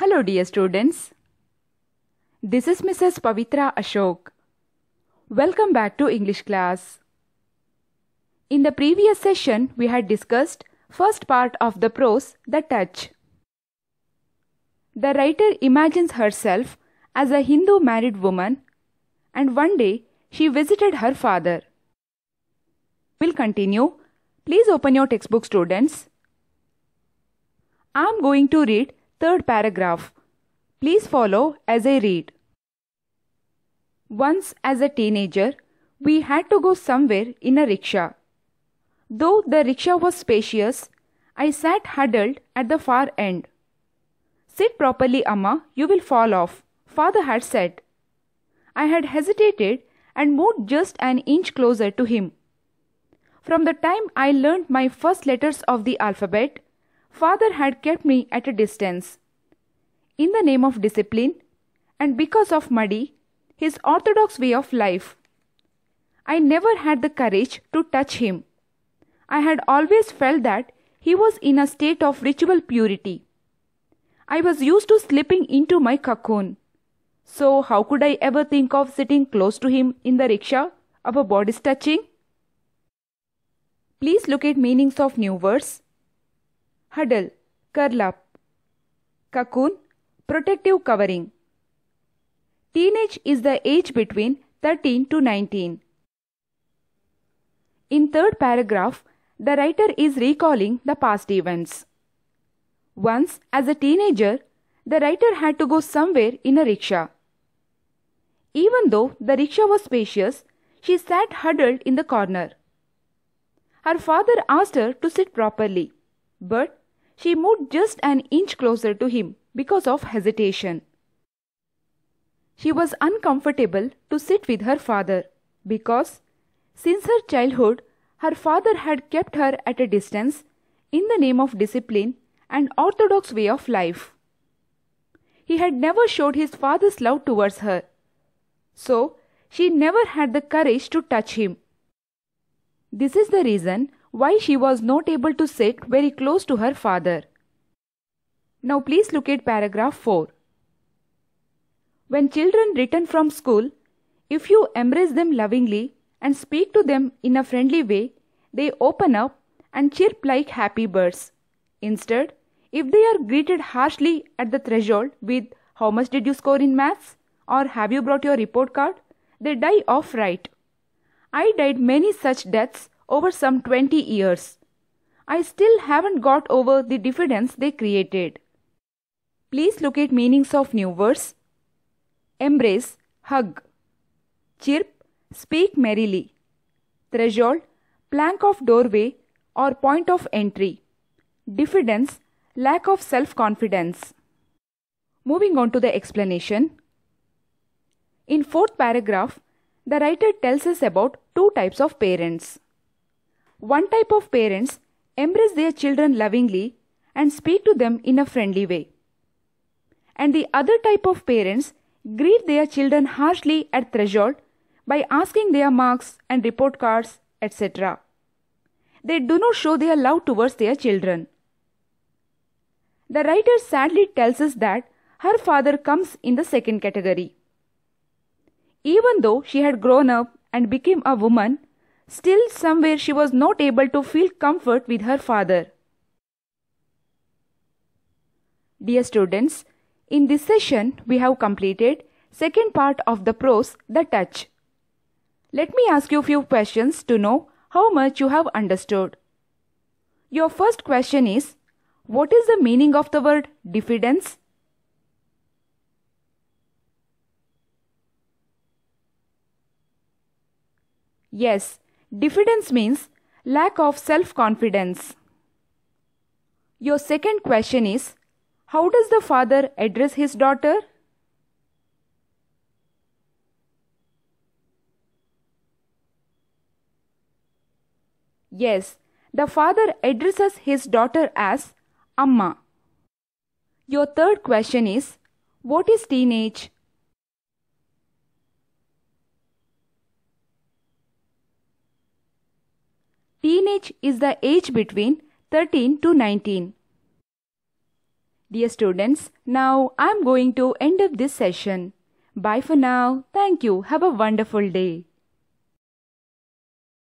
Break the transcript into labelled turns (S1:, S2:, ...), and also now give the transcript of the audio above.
S1: Hello dear students. This is Mrs. Pavitra Ashok. Welcome back to English class. In the previous session we had discussed first part of the prose The Touch. The writer imagines herself as a Hindu married woman and one day she visited her father. We'll continue. Please open your textbook students. I'm going to read third paragraph. Please follow as I read. Once as a teenager, we had to go somewhere in a rickshaw. Though the rickshaw was spacious, I sat huddled at the far end. Sit properly, Amma, you will fall off, father had said. I had hesitated and moved just an inch closer to him. From the time I learned my first letters of the alphabet, Father had kept me at a distance. In the name of discipline, and because of Muddy, his orthodox way of life, I never had the courage to touch him. I had always felt that he was in a state of ritual purity. I was used to slipping into my cocoon. So how could I ever think of sitting close to him in the rickshaw, our bodies touching? Please look at meanings of new words huddle, curl up. Cocoon, protective covering. Teenage is the age between 13 to 19. In third paragraph, the writer is recalling the past events. Once, as a teenager, the writer had to go somewhere in a rickshaw. Even though the rickshaw was spacious, she sat huddled in the corner. Her father asked her to sit properly, but she moved just an inch closer to him because of hesitation. She was uncomfortable to sit with her father because, since her childhood, her father had kept her at a distance in the name of discipline and orthodox way of life. He had never showed his father's love towards her. So, she never had the courage to touch him. This is the reason why she was not able to sit very close to her father. Now please look at paragraph 4. When children return from school, if you embrace them lovingly and speak to them in a friendly way, they open up and chirp like happy birds. Instead, if they are greeted harshly at the threshold with how much did you score in maths or have you brought your report card, they die off right. I died many such deaths over some 20 years. I still haven't got over the diffidence they created. Please look at meanings of new words. Embrace, hug. Chirp, speak merrily. Threshold, plank of doorway or point of entry. Diffidence, lack of self-confidence. Moving on to the explanation. In fourth paragraph, the writer tells us about two types of parents. One type of parents embrace their children lovingly and speak to them in a friendly way. And the other type of parents greet their children harshly at threshold by asking their marks and report cards, etc. They do not show their love towards their children. The writer sadly tells us that her father comes in the second category. Even though she had grown up and became a woman, Still, somewhere she was not able to feel comfort with her father. Dear students, in this session we have completed second part of the prose, The Touch. Let me ask you few questions to know how much you have understood. Your first question is, what is the meaning of the word diffidence? Yes, Diffidence means lack of self-confidence. Your second question is, how does the father address his daughter? Yes, the father addresses his daughter as Amma. Your third question is, what is teenage? Teenage is the age between 13 to 19. Dear students, now I am going to end up this session. Bye for now. Thank you. Have a wonderful day.